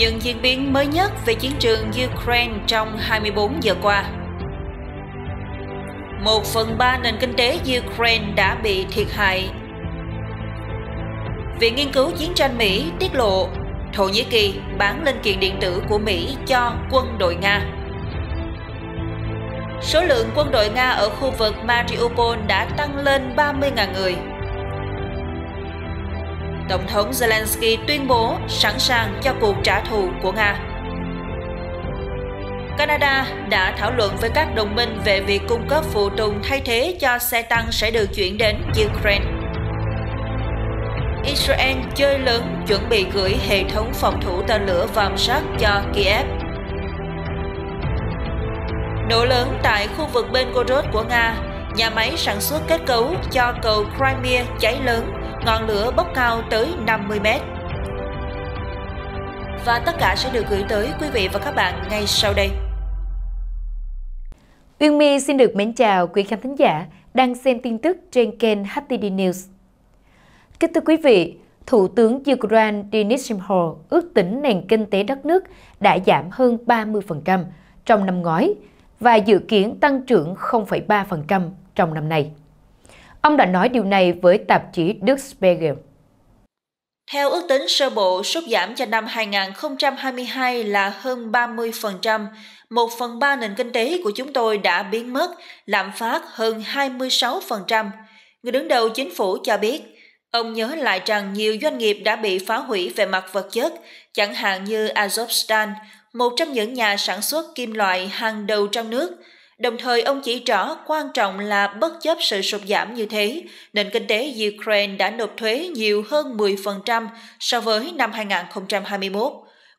những diễn biến mới nhất về chiến trường Ukraine trong 24 giờ qua. Một phần ba nền kinh tế Ukraine đã bị thiệt hại. Viện Nghiên cứu Chiến tranh Mỹ tiết lộ Thổ Nhĩ Kỳ bán linh kiện điện tử của Mỹ cho quân đội Nga. Số lượng quân đội Nga ở khu vực Mariupol đã tăng lên 30.000 người – Tổng thống Zelensky tuyên bố sẵn sàng cho cuộc trả thù của Nga. Canada đã thảo luận với các đồng minh về việc cung cấp phụ tùng thay thế cho xe tăng sẽ được chuyển đến Ukraine. Israel chơi lớn chuẩn bị gửi hệ thống phòng thủ tên lửa vòm sát cho Kiev. Nổ lớn tại khu vực bên Gorod của Nga, nhà máy sản xuất kết cấu cho cầu Crimea cháy lớn ngọn lửa bốc cao tới 50 mét. Và tất cả sẽ được gửi tới quý vị và các bạn ngay sau đây. Uyên My xin được mến chào quý khán thính giả đang xem tin tức trên kênh HTD News. Kính thưa quý vị, Thủ tướng Ukraine Denis Shimho ước tính nền kinh tế đất nước đã giảm hơn 30% trong năm ngoái và dự kiến tăng trưởng 0,3% trong năm nay. Ông đã nói điều này với tạp chí Đức Spiegel. Theo ước tính sơ bộ, sút giảm cho năm 2022 là hơn 30%. Một phần ba nền kinh tế của chúng tôi đã biến mất, lạm phát hơn 26%. Người đứng đầu chính phủ cho biết, ông nhớ lại rằng nhiều doanh nghiệp đã bị phá hủy về mặt vật chất, chẳng hạn như Azokstan, một trong những nhà sản xuất kim loại hàng đầu trong nước – Đồng thời ông chỉ rõ quan trọng là bất chấp sự sụt giảm như thế, nền kinh tế Ukraine đã nộp thuế nhiều hơn 10% so với năm 2021.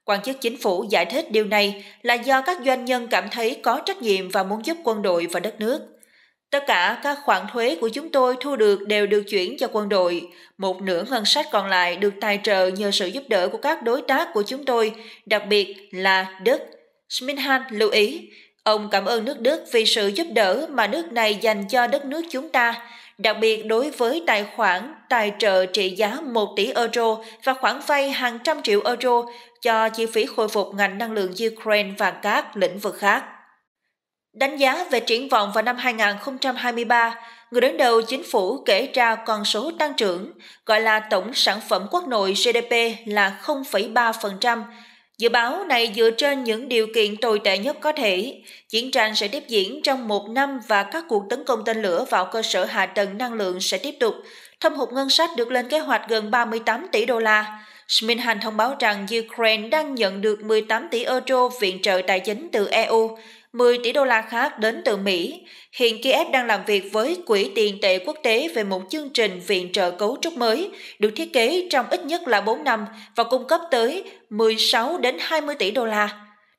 Quan chức chính phủ giải thích điều này là do các doanh nhân cảm thấy có trách nhiệm và muốn giúp quân đội và đất nước. Tất cả các khoản thuế của chúng tôi thu được đều được chuyển cho quân đội. Một nửa ngân sách còn lại được tài trợ nhờ sự giúp đỡ của các đối tác của chúng tôi, đặc biệt là Đức. Sminhan lưu ý, Ông cảm ơn nước Đức vì sự giúp đỡ mà nước này dành cho đất nước chúng ta, đặc biệt đối với tài khoản tài trợ trị giá 1 tỷ euro và khoản vay hàng trăm triệu euro cho chi phí khôi phục ngành năng lượng Ukraine và các lĩnh vực khác. Đánh giá về triển vọng vào năm 2023, người đứng đầu chính phủ kể ra con số tăng trưởng, gọi là tổng sản phẩm quốc nội GDP là 0,3%, Dự báo này dựa trên những điều kiện tồi tệ nhất có thể, chiến tranh sẽ tiếp diễn trong một năm và các cuộc tấn công tên lửa vào cơ sở hạ tầng năng lượng sẽ tiếp tục. Thâm hụt ngân sách được lên kế hoạch gần 38 tỷ đô la. Sminhan thông báo rằng Ukraine đang nhận được 18 tỷ euro viện trợ tài chính từ EU, 10 tỷ đô la khác đến từ Mỹ. Hiện Kiev đang làm việc với Quỹ tiền tệ quốc tế về một chương trình viện trợ cấu trúc mới, được thiết kế trong ít nhất là 4 năm và cung cấp tới 16 đến 20 tỷ đô la.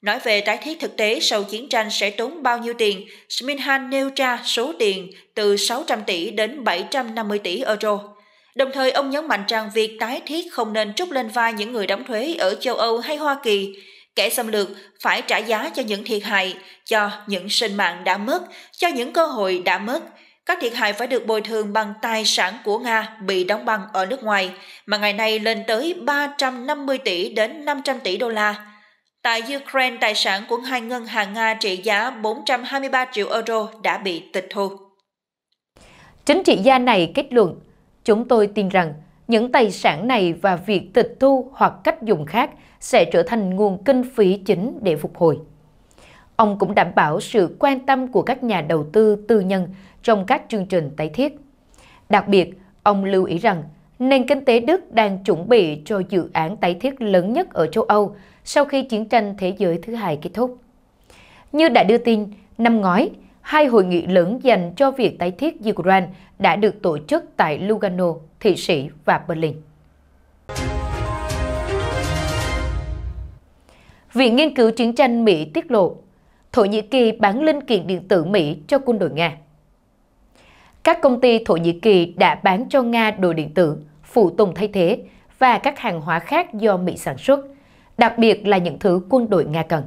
Nói về tái thiết thực tế sau chiến tranh sẽ tốn bao nhiêu tiền, Sminhan nêu ra số tiền từ 600 tỷ đến 750 tỷ euro. Đồng thời, ông nhấn mạnh rằng việc tái thiết không nên trút lên vai những người đóng thuế ở châu Âu hay Hoa Kỳ. Kẻ xâm lược phải trả giá cho những thiệt hại, cho những sinh mạng đã mất, cho những cơ hội đã mất. Các thiệt hại phải được bồi thường bằng tài sản của Nga bị đóng băng ở nước ngoài, mà ngày nay lên tới 350 tỷ đến 500 tỷ đô la. Tại Ukraine, tài sản của hai ngân hàng Nga trị giá 423 triệu euro đã bị tịch thu. Chính trị gia này kết luận, chúng tôi tin rằng những tài sản này và việc tịch thu hoặc cách dùng khác sẽ trở thành nguồn kinh phí chính để phục hồi. Ông cũng đảm bảo sự quan tâm của các nhà đầu tư tư nhân trong các chương trình tái thiết. Đặc biệt, ông lưu ý rằng nền kinh tế Đức đang chuẩn bị cho dự án tái thiết lớn nhất ở châu Âu sau khi chiến tranh thế giới thứ hai kết thúc. Như đã đưa tin, năm ngoái, hai hội nghị lớn dành cho việc tái thiết Ukraine đã được tổ chức tại Lugano, Thụy Sĩ và Berlin. Viện Nghiên cứu Chiến tranh Mỹ tiết lộ, Thổ Nhĩ Kỳ bán linh kiện điện tử Mỹ cho quân đội Nga. Các công ty Thổ Nhĩ Kỳ đã bán cho Nga đồ điện tử, phụ tùng thay thế và các hàng hóa khác do Mỹ sản xuất, đặc biệt là những thứ quân đội Nga cần.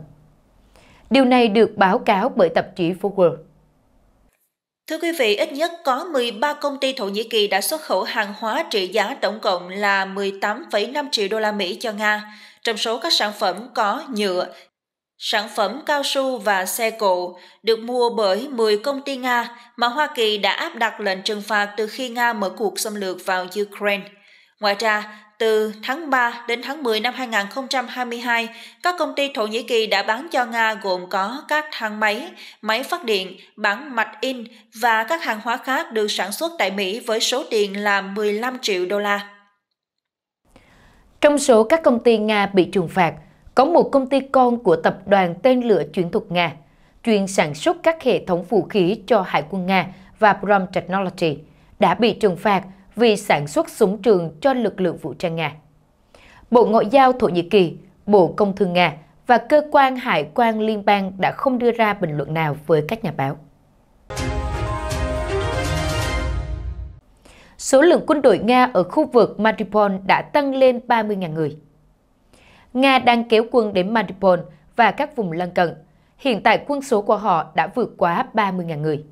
Điều này được báo cáo bởi tạp chí Forbes. Thưa quý vị, ít nhất có 13 công ty Thổ Nhĩ Kỳ đã xuất khẩu hàng hóa trị giá tổng cộng là 18,5 triệu đô la Mỹ cho Nga. Trong số các sản phẩm có nhựa, sản phẩm cao su và xe cộ được mua bởi 10 công ty Nga mà Hoa Kỳ đã áp đặt lệnh trừng phạt từ khi Nga mở cuộc xâm lược vào Ukraine. Ngoài ra, từ tháng 3 đến tháng 10 năm 2022, các công ty Thổ Nhĩ Kỳ đã bán cho Nga gồm có các thang máy, máy phát điện, bản mạch in và các hàng hóa khác được sản xuất tại Mỹ với số tiền là 15 triệu đô la. Trong số các công ty Nga bị trừng phạt, có một công ty con của tập đoàn tên lửa chuyển thuật Nga, chuyên sản xuất các hệ thống vũ khí cho Hải quân Nga và Brom Technology, đã bị trừng phạt vì sản xuất súng trường cho lực lượng vũ trang Nga. Bộ Ngoại giao Thổ Nhĩ Kỳ, Bộ Công thương Nga và cơ quan hải quan liên bang đã không đưa ra bình luận nào với các nhà báo. Số lượng quân đội Nga ở khu vực Mariupol đã tăng lên 30.000 người. Nga đang kéo quân đến Mariupol và các vùng lân cận. Hiện tại quân số của họ đã vượt quá 30.000 người.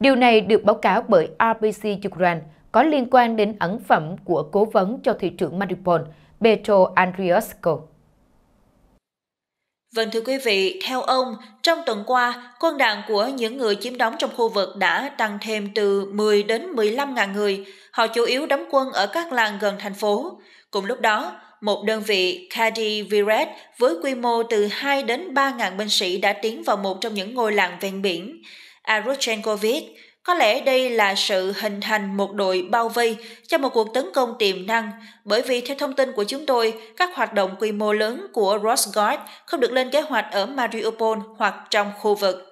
Điều này được báo cáo bởi RBC Ukraine, có liên quan đến ẩn phẩm của cố vấn cho thị trưởng Mariupol, Petro Andriushko. Vâng thưa quý vị, theo ông, trong tuần qua, quân đạn của những người chiếm đóng trong khu vực đã tăng thêm từ 10 đến 15 ngàn người. Họ chủ yếu đóng quân ở các làng gần thành phố. Cùng lúc đó, một đơn vị Kadi Viret với quy mô từ 2 đến 3 ngàn binh sĩ đã tiến vào một trong những ngôi làng ven biển. Aruchenko có lẽ đây là sự hình thành một đội bao vây cho một cuộc tấn công tiềm năng, bởi vì theo thông tin của chúng tôi, các hoạt động quy mô lớn của Rosguard không được lên kế hoạch ở Mariupol hoặc trong khu vực.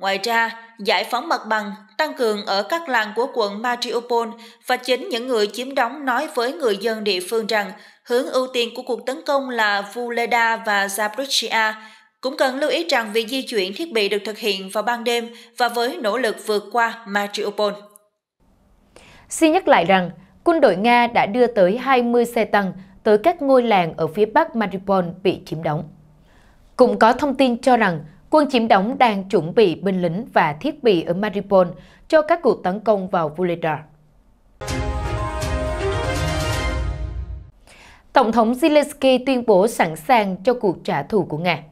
Ngoài ra, giải phóng mặt bằng, tăng cường ở các làng của quận Mariupol và chính những người chiếm đóng nói với người dân địa phương rằng hướng ưu tiên của cuộc tấn công là Vuleda và Zaporizhia cũng cần lưu ý rằng việc di chuyển thiết bị được thực hiện vào ban đêm và với nỗ lực vượt qua Mariupol. Xin nhắc lại rằng, quân đội Nga đã đưa tới 20 xe tăng tới các ngôi làng ở phía bắc Mariupol bị chiếm đóng. Cũng có thông tin cho rằng quân chiếm đóng đang chuẩn bị binh lính và thiết bị ở Mariupol cho các cuộc tấn công vào Vuledar. Tổng thống Zelensky tuyên bố sẵn sàng cho cuộc trả thù của Nga.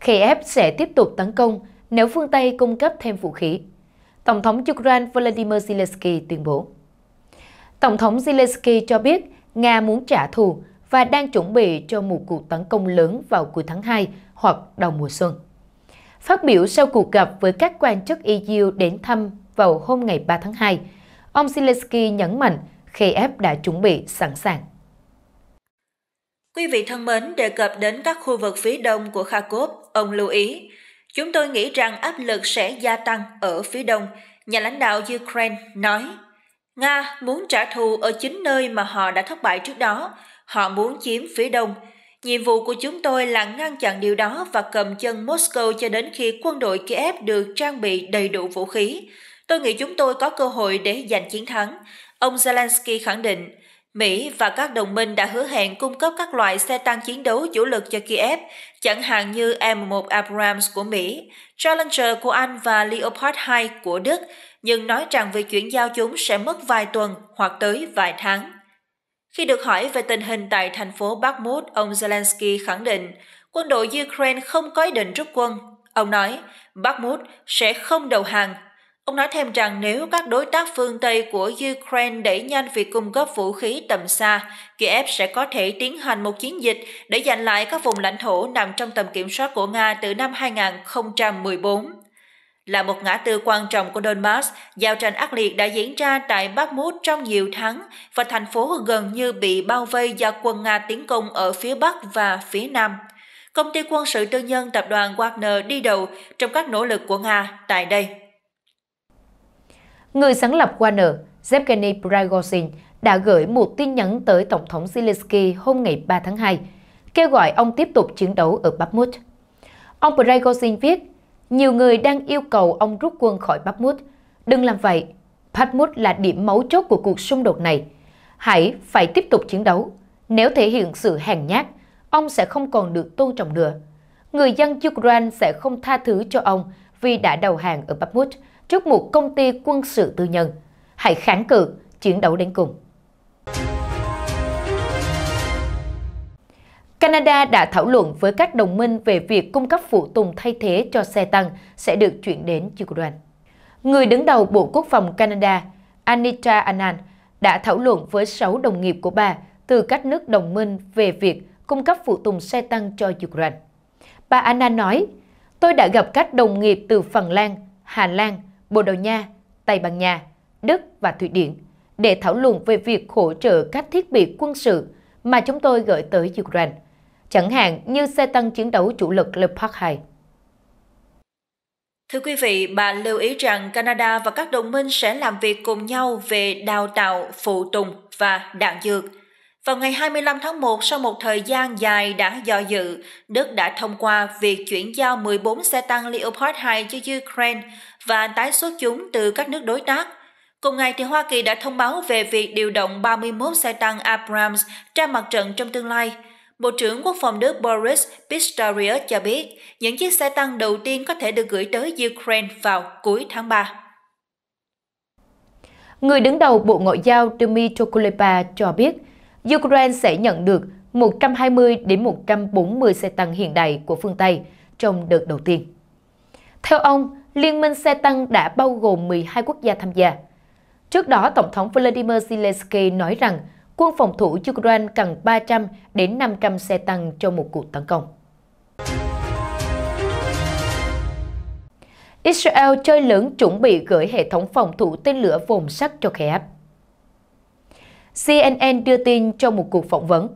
Kiev sẽ tiếp tục tấn công nếu phương Tây cung cấp thêm vũ khí. Tổng thống Ukraine Volodymyr Zelensky tuyên bố. Tổng thống Zelensky cho biết Nga muốn trả thù và đang chuẩn bị cho một cuộc tấn công lớn vào cuối tháng 2 hoặc đầu mùa xuân. Phát biểu sau cuộc gặp với các quan chức EU đến thăm vào hôm ngày 3 tháng 2, ông Zelensky nhấn mạnh Kiev đã chuẩn bị sẵn sàng. Quý vị thân mến, đề cập đến các khu vực phía đông của Kharkov, ông lưu ý, chúng tôi nghĩ rằng áp lực sẽ gia tăng ở phía đông, nhà lãnh đạo Ukraine nói. Nga muốn trả thù ở chính nơi mà họ đã thất bại trước đó, họ muốn chiếm phía đông. Nhiệm vụ của chúng tôi là ngăn chặn điều đó và cầm chân Moscow cho đến khi quân đội Kiev được trang bị đầy đủ vũ khí. Tôi nghĩ chúng tôi có cơ hội để giành chiến thắng, ông Zelensky khẳng định. Mỹ và các đồng minh đã hứa hẹn cung cấp các loại xe tăng chiến đấu chủ lực cho Kiev, chẳng hạn như M1 Abrams của Mỹ, Challenger của Anh và Leopard 2 của Đức, nhưng nói rằng việc chuyển giao chúng sẽ mất vài tuần hoặc tới vài tháng. Khi được hỏi về tình hình tại thành phố Bakhmut, ông Zelensky khẳng định quân đội Ukraine không có ý định rút quân. Ông nói, Bakhmut sẽ không đầu hàng Ông nói thêm rằng nếu các đối tác phương Tây của Ukraine đẩy nhanh việc cung cấp vũ khí tầm xa, Kiev sẽ có thể tiến hành một chiến dịch để giành lại các vùng lãnh thổ nằm trong tầm kiểm soát của Nga từ năm 2014. Là một ngã tư quan trọng của Donbass, giao tranh ác liệt đã diễn ra tại Bakhmut trong nhiều tháng và thành phố gần như bị bao vây do quân Nga tiến công ở phía Bắc và phía Nam. Công ty quân sự tư nhân tập đoàn Wagner đi đầu trong các nỗ lực của Nga tại đây người sáng lập Warner, Yevgeny Prigozhin, đã gửi một tin nhắn tới Tổng thống Zelensky hôm ngày 3 tháng 2, kêu gọi ông tiếp tục chiến đấu ở Bakhmut. Ông Prigozhin viết, nhiều người đang yêu cầu ông rút quân khỏi Bakhmut. Đừng làm vậy, Bakhmut là điểm mấu chốt của cuộc xung đột này. Hãy phải tiếp tục chiến đấu. Nếu thể hiện sự hèn nhát, ông sẽ không còn được tôn trọng nữa. Người dân Ukraine sẽ không tha thứ cho ông vì đã đầu hàng ở Bakhmut trước một công ty quân sự tư nhân. Hãy kháng cự, chiến đấu đến cùng. Canada đã thảo luận với các đồng minh về việc cung cấp phụ tùng thay thế cho xe tăng sẽ được chuyển đến Ukraine. Người đứng đầu Bộ Quốc phòng Canada, Anita Anand, đã thảo luận với 6 đồng nghiệp của bà từ các nước đồng minh về việc cung cấp phụ tùng xe tăng cho Ukraine. Bà Anna nói, tôi đã gặp các đồng nghiệp từ Phần Lan, Hà Lan, Bồ Đào Nha, Tây Ban Nha, Đức và Thụy Điển để thảo luận về việc hỗ trợ các thiết bị quân sự mà chúng tôi gửi tới Ukraine, chẳng hạn như xe tăng chiến đấu chủ lực Leopard 2. Thưa quý vị, bà lưu ý rằng Canada và các đồng minh sẽ làm việc cùng nhau về đào tạo, phụ tùng và đạn dược. Vào ngày 25 tháng 1, sau một thời gian dài đã do dự, Đức đã thông qua việc chuyển giao 14 xe tăng Leopard 2 cho Ukraine và tái xuất chúng từ các nước đối tác. Cùng ngày, thì Hoa Kỳ đã thông báo về việc điều động 31 xe tăng Abrams ra mặt trận trong tương lai. Bộ trưởng Quốc phòng Đức Boris Pistorius cho biết những chiếc xe tăng đầu tiên có thể được gửi tới Ukraine vào cuối tháng 3. Người đứng đầu Bộ Ngoại giao Dmitry Kuleba cho biết Ukraine sẽ nhận được 120 đến 140 xe tăng hiện đại của phương Tây trong đợt đầu tiên. Theo ông, Liên minh xe tăng đã bao gồm 12 quốc gia tham gia. Trước đó, Tổng thống Vladimir Zelensky nói rằng quân phòng thủ Ukraine cần 300 đến 500 xe tăng cho một cuộc tấn công. Israel chơi lớn chuẩn bị gửi hệ thống phòng thủ tên lửa vồn sắt cho Kiev. CNN đưa tin trong một cuộc phỏng vấn,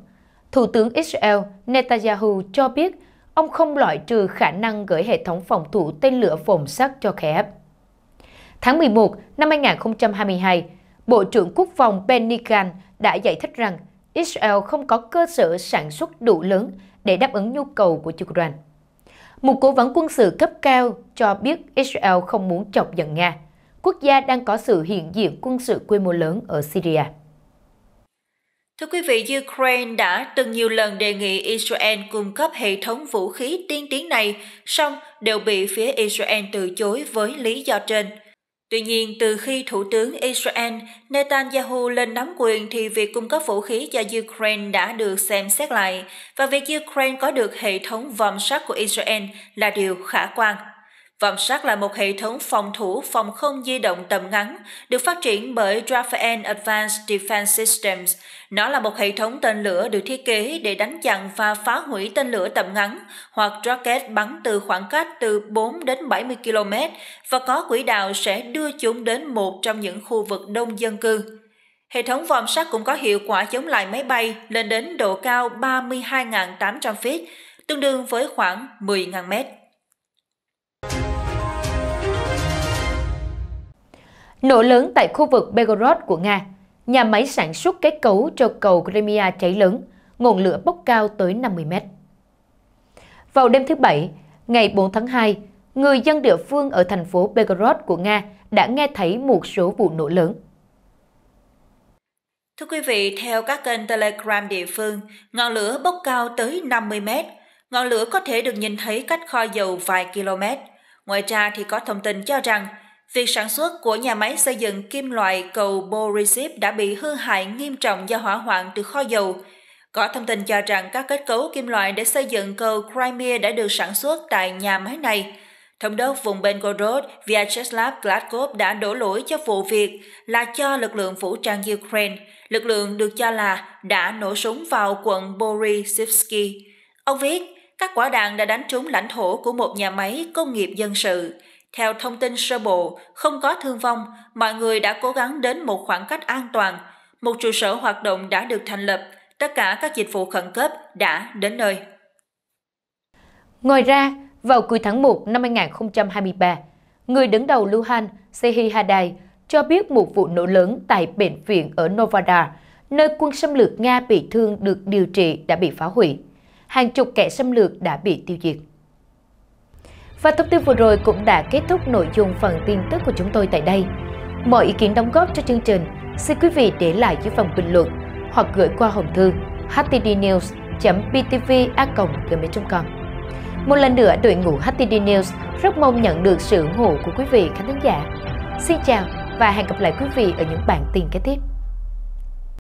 Thủ tướng Israel Netanyahu cho biết Ông không loại trừ khả năng gửi hệ thống phòng thủ tên lửa vồn sắt cho Kiev. Tháng 11 năm 2022, Bộ trưởng Quốc phòng Benny Gantz đã giải thích rằng Israel không có cơ sở sản xuất đủ lớn để đáp ứng nhu cầu của Ukraine. Một cố vấn quân sự cấp cao cho biết Israel không muốn chọc giận Nga, quốc gia đang có sự hiện diện quân sự quy mô lớn ở Syria. Thưa quý vị, Ukraine đã từng nhiều lần đề nghị Israel cung cấp hệ thống vũ khí tiên tiến này, song đều bị phía Israel từ chối với lý do trên. Tuy nhiên, từ khi Thủ tướng Israel Netanyahu lên nắm quyền thì việc cung cấp vũ khí cho Ukraine đã được xem xét lại và việc Ukraine có được hệ thống vòm sắt của Israel là điều khả quan. Vòng sắt là một hệ thống phòng thủ phòng không di động tầm ngắn được phát triển bởi Rafael Advanced Defense Systems. Nó là một hệ thống tên lửa được thiết kế để đánh chặn và phá hủy tên lửa tầm ngắn hoặc rocket bắn từ khoảng cách từ 4 đến 70 km và có quỹ đạo sẽ đưa chúng đến một trong những khu vực đông dân cư. Hệ thống vòm sắt cũng có hiệu quả chống lại máy bay lên đến độ cao 32.800 feet, tương đương với khoảng 10.000 mét. Nổ lớn tại khu vực Belgorod của Nga, nhà máy sản xuất kết cấu cho cầu Crimea cháy lớn, ngọn lửa bốc cao tới 50 mét. Vào đêm thứ Bảy, ngày 4 tháng 2, người dân địa phương ở thành phố Belgorod của Nga đã nghe thấy một số vụ nổ lớn. Thưa quý vị, theo các kênh Telegram địa phương, ngọn lửa bốc cao tới 50 mét. Ngọn lửa có thể được nhìn thấy cách kho dầu vài km. Ngoài ra thì có thông tin cho rằng việc sản xuất của nhà máy xây dựng kim loại cầu Borisip đã bị hư hại nghiêm trọng do hỏa hoạn từ kho dầu. Có thông tin cho rằng các kết cấu kim loại để xây dựng cầu Crimea đã được sản xuất tại nhà máy này. Thống đốc vùng Belgorod Vyacheslav Gladkov đã đổ lỗi cho vụ việc là cho lực lượng vũ trang Ukraine. Lực lượng được cho là đã nổ súng vào quận Borisivsky. Ông viết, các quả đạn đã đánh trúng lãnh thổ của một nhà máy công nghiệp dân sự. Theo thông tin sơ bộ, không có thương vong, mọi người đã cố gắng đến một khoảng cách an toàn. Một trụ sở hoạt động đã được thành lập, tất cả các dịch vụ khẩn cấp đã đến nơi. Ngoài ra, vào cuối tháng 1 năm 2023, người đứng đầu Luhan, Sehi Hadai, cho biết một vụ nổ lớn tại bệnh viện ở Novadar, nơi quân xâm lược Nga bị thương được điều trị đã bị phá hủy hàng chục kẻ xâm lược đã bị tiêu diệt. Và thông tin vừa rồi cũng đã kết thúc nội dung phần tin tức của chúng tôi tại đây. Mọi ý kiến đóng góp cho chương trình, xin quý vị để lại dưới phần bình luận hoặc gửi qua hòm thư htdnews.ptv.com. Một lần nữa, đội ngũ HTD News rất mong nhận được sự ủng hộ của quý vị khán thính giả. Xin chào và hẹn gặp lại quý vị ở những bản tin kế tiếp.